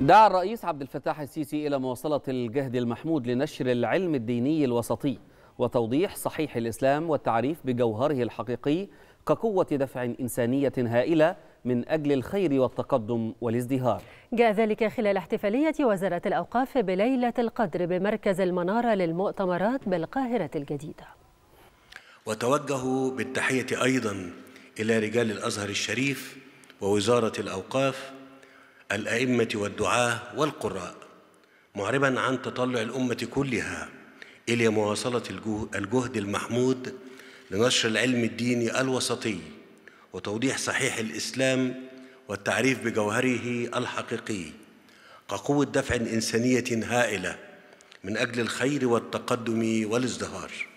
دعا الرئيس عبد الفتاح السيسي إلى مواصلة الجهد المحمود لنشر العلم الديني الوسطي وتوضيح صحيح الإسلام والتعريف بجوهره الحقيقي كقوة دفع إنسانية هائلة من أجل الخير والتقدم والازدهار جاء ذلك خلال احتفالية وزارة الأوقاف بليلة القدر بمركز المنارة للمؤتمرات بالقاهرة الجديدة وتوجه بالتحية أيضا إلى رجال الأزهر الشريف ووزارة الأوقاف الأئمة والدعاة والقراء معربا عن تطلع الأمة كلها إلى مواصلة الجهد المحمود لنشر العلم الديني الوسطي وتوضيح صحيح الإسلام والتعريف بجوهره الحقيقي كقوة دفع إنسانية هائلة من أجل الخير والتقدم والازدهار